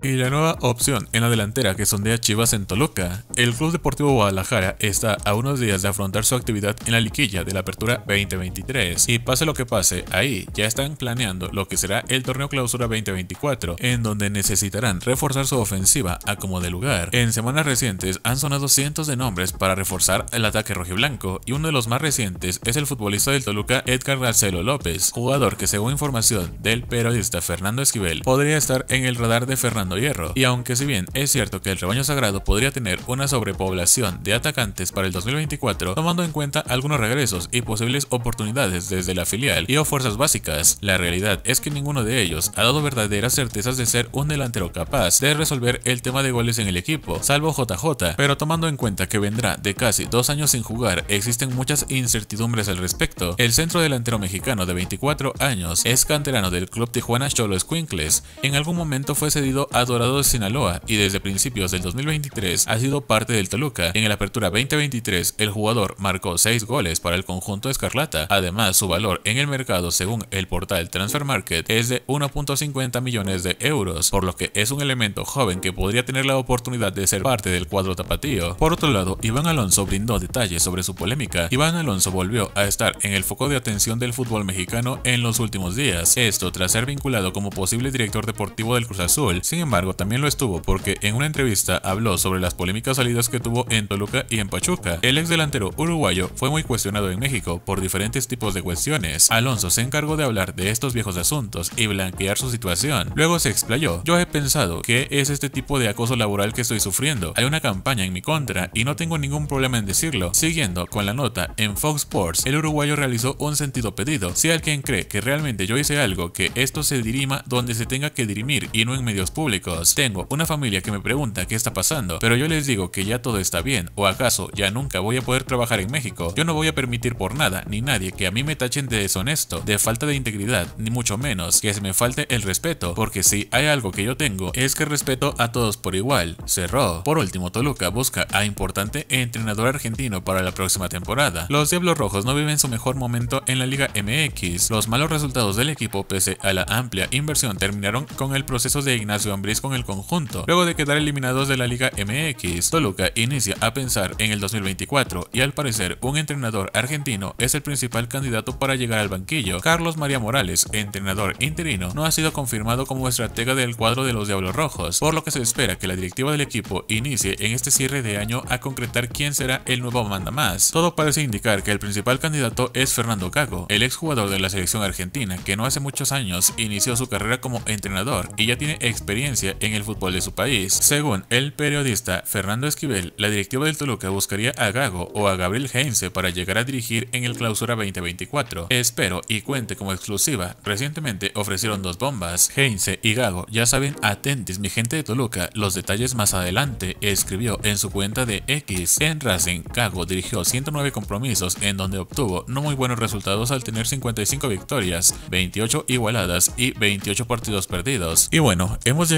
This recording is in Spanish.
Y la nueva opción en la delantera que sondea Chivas en Toluca, el Club Deportivo Guadalajara está a unos días de afrontar su actividad en la liquilla de la apertura 2023 y pase lo que pase, ahí ya están planeando lo que será el torneo clausura 2024, en donde necesitarán reforzar su ofensiva a como de lugar. En semanas recientes han sonado cientos de nombres para reforzar el ataque rojiblanco y uno de los más recientes es el futbolista del Toluca Edgar Garcelo López, jugador que según información del periodista Fernando Esquivel podría estar en el radar de Fernando Hierro. Y aunque si bien es cierto que el rebaño sagrado podría tener una sobrepoblación de atacantes para el 2024, tomando en cuenta algunos regresos y posibles oportunidades desde la filial y o fuerzas básicas, la realidad es que ninguno de ellos ha dado verdaderas certezas de ser un delantero capaz de resolver el tema de goles en el equipo, salvo JJ, pero tomando en cuenta que vendrá de casi dos años sin jugar, existen muchas incertidumbres al respecto. El centro delantero mexicano de 24 años es canterano del club Tijuana Cholo Squinkles. En algún momento fue cedido a adorado de Sinaloa y desde principios del 2023 ha sido parte del Toluca. En la Apertura 2023, el jugador marcó 6 goles para el conjunto escarlata. Además, su valor en el mercado, según el portal Transfer Market, es de 1.50 millones de euros, por lo que es un elemento joven que podría tener la oportunidad de ser parte del cuadro tapatío. Por otro lado, Iván Alonso brindó detalles sobre su polémica. Iván Alonso volvió a estar en el foco de atención del fútbol mexicano en los últimos días, esto tras ser vinculado como posible director deportivo del Cruz Azul. Sin embargo, sin embargo, también lo estuvo porque en una entrevista habló sobre las polémicas salidas que tuvo en Toluca y en Pachuca. El ex delantero uruguayo fue muy cuestionado en México por diferentes tipos de cuestiones. Alonso se encargó de hablar de estos viejos asuntos y blanquear su situación. Luego se explayó. Yo he pensado que es este tipo de acoso laboral que estoy sufriendo. Hay una campaña en mi contra y no tengo ningún problema en decirlo. Siguiendo con la nota en Fox Sports, el uruguayo realizó un sentido pedido. Si alguien cree que realmente yo hice algo, que esto se dirima donde se tenga que dirimir y no en medios públicos tengo una familia que me pregunta qué está pasando, pero yo les digo que ya todo está bien, o acaso ya nunca voy a poder trabajar en México. Yo no voy a permitir por nada ni nadie que a mí me tachen de deshonesto, de falta de integridad, ni mucho menos que se me falte el respeto, porque si hay algo que yo tengo es que respeto a todos por igual. Cerró. Por último, Toluca busca a importante entrenador argentino para la próxima temporada. Los Diablos Rojos no viven su mejor momento en la Liga MX. Los malos resultados del equipo, pese a la amplia inversión, terminaron con el proceso de Ignacio ambiente con el conjunto, luego de quedar eliminados de la Liga MX. Toluca inicia a pensar en el 2024 y al parecer un entrenador argentino es el principal candidato para llegar al banquillo. Carlos María Morales, entrenador interino, no ha sido confirmado como estratega del cuadro de los Diablos Rojos, por lo que se espera que la directiva del equipo inicie en este cierre de año a concretar quién será el nuevo manda más. Todo parece indicar que el principal candidato es Fernando Cago, el exjugador de la selección argentina que no hace muchos años inició su carrera como entrenador y ya tiene experiencia en el fútbol de su país. Según el periodista Fernando Esquivel, la directiva del Toluca buscaría a Gago o a Gabriel Heinze para llegar a dirigir en el Clausura 2024. Espero y cuente como exclusiva. Recientemente ofrecieron dos bombas. Heinze y Gago ya saben atentis mi gente de Toluca. Los detalles más adelante, escribió en su cuenta de X. En Racing, Gago dirigió 109 compromisos en donde obtuvo no muy buenos resultados al tener 55 victorias, 28 igualadas y 28 partidos perdidos. Y bueno, hemos llegado